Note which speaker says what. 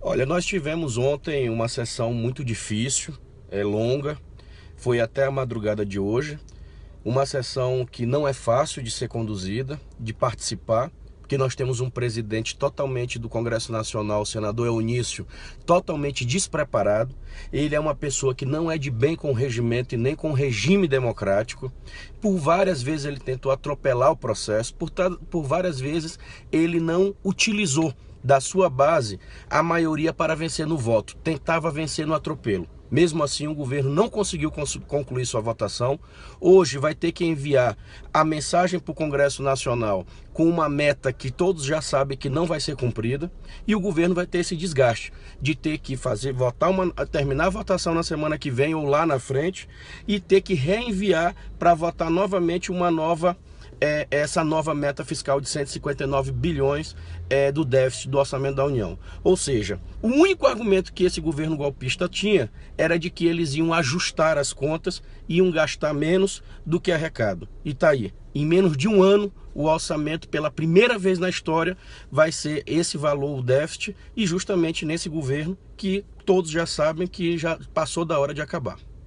Speaker 1: Olha, nós tivemos ontem uma sessão muito difícil, é longa, foi até a madrugada de hoje. Uma sessão que não é fácil de ser conduzida, de participar, porque nós temos um presidente totalmente do Congresso Nacional, o senador Eunício, totalmente despreparado. Ele é uma pessoa que não é de bem com o regimento e nem com o regime democrático. Por várias vezes ele tentou atropelar o processo, por, por várias vezes ele não utilizou da sua base a maioria para vencer no voto, tentava vencer no atropelo. Mesmo assim, o governo não conseguiu concluir sua votação. Hoje vai ter que enviar a mensagem para o Congresso Nacional com uma meta que todos já sabem que não vai ser cumprida. E o governo vai ter esse desgaste de ter que fazer votar uma, terminar a votação na semana que vem ou lá na frente e ter que reenviar para votar novamente uma nova é, essa nova meta fiscal de 159 bilhões é, do déficit do orçamento da União. Ou seja, o único argumento que esse governo golpista tinha era de que eles iam ajustar as contas, iam gastar menos do que arrecado. E tá aí, em menos de um ano, o orçamento, pela primeira vez na história, vai ser esse valor, o déficit, e justamente nesse governo que todos já sabem que já passou da hora de acabar.